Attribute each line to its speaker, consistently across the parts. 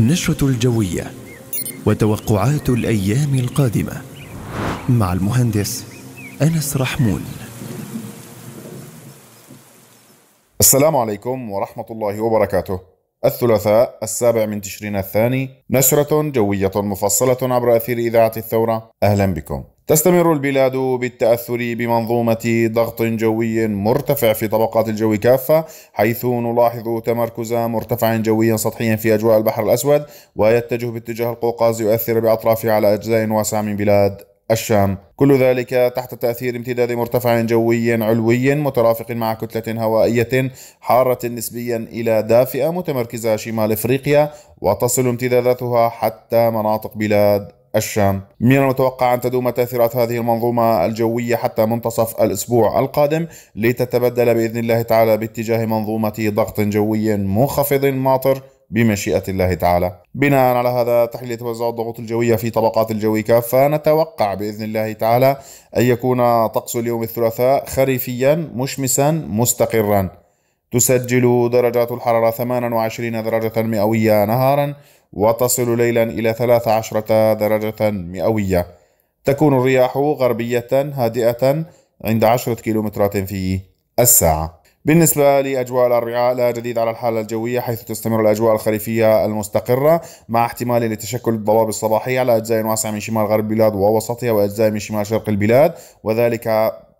Speaker 1: النشرة الجوية وتوقعات الأيام القادمة مع المهندس أنس رحمون السلام عليكم ورحمة الله وبركاته الثلاثاء السابع من تشرين الثاني نشرة جوية مفصلة عبر أثير إذاعة الثورة أهلا بكم تستمر البلاد بالتأثر بمنظومة ضغط جوي مرتفع في طبقات الجو كافة حيث نلاحظ تمركز مرتفع جوي سطحي في أجواء البحر الأسود ويتجه باتجاه القوقاز يؤثر بأطرافه على أجزاء واسعة من بلاد الشام كل ذلك تحت تأثير امتداد مرتفع جوي علوي مترافق مع كتلة هوائية حارة نسبيا إلى دافئة متمركزة شمال إفريقيا وتصل امتداداتها حتى مناطق بلاد الشام من المتوقع أن تدوم تأثيرات هذه المنظومة الجوية حتى منتصف الأسبوع القادم لتتبدل بإذن الله تعالى باتجاه منظومة ضغط جوي منخفض ماطر بمشيئة الله تعالى بناء على هذا تحليل توزع الضغوط الجوية في طبقات الجو كافة نتوقع بإذن الله تعالى أن يكون طقس اليوم الثلاثاء خريفيا مشمسا مستقرا تسجل درجات الحرارة 28 درجة مئوية نهارا وتصل ليلا إلى 13 درجة مئوية تكون الرياح غربية هادئة عند 10 كيلومترات في الساعة بالنسبة لأجواء الأربعاء لا جديد على الحالة الجوية حيث تستمر الأجواء الخريفية المستقرة مع احتمال لتشكل الضباب الصباحية على أجزاء واسعة من شمال غرب البلاد ووسطها وأجزاء من شمال شرق البلاد وذلك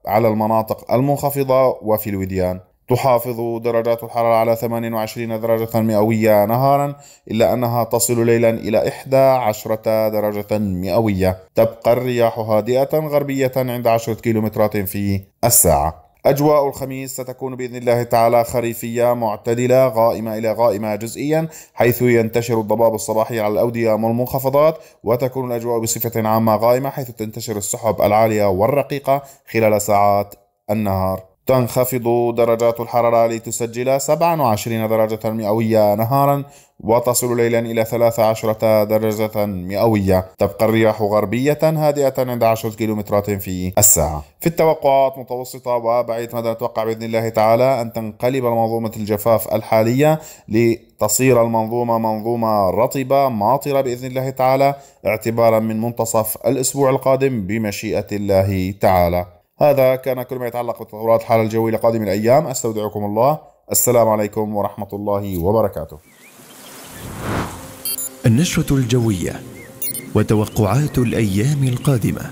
Speaker 1: على المناطق المنخفضة وفي الوديان تحافظ درجات الحرارة على 28 درجة مئوية نهارا إلا أنها تصل ليلا إلى 11 درجة مئوية تبقى الرياح هادئة غربية عند 10 كيلومترات في الساعة أجواء الخميس ستكون بإذن الله تعالى خريفية معتدلة غائمة إلى غائمة جزئيا حيث ينتشر الضباب الصباحي على الأودية والمنخفضات وتكون الأجواء بصفة عامة غائمة حيث تنتشر السحب العالية والرقيقة خلال ساعات النهار تنخفض درجات الحرارة لتسجل 27 درجة مئوية نهارا وتصل ليلا إلى 13 درجة مئوية تبقى الرياح غربية هادئة عند 10 كيلومترات في الساعة في التوقعات متوسطة وبعيد مدى نتوقع بإذن الله تعالى أن تنقلب منظومة الجفاف الحالية لتصير المنظومة منظومة رطبة ماطرة بإذن الله تعالى اعتبارا من منتصف الأسبوع القادم بمشيئة الله تعالى هذا كان كل ما يتعلق بتطورات الحالة الجوية لقادم الأيام أستودعكم الله السلام عليكم ورحمة الله وبركاته النشرة الجوية وتوقعات الأيام القادمة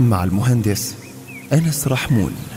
Speaker 1: مع المهندس أنس رحمون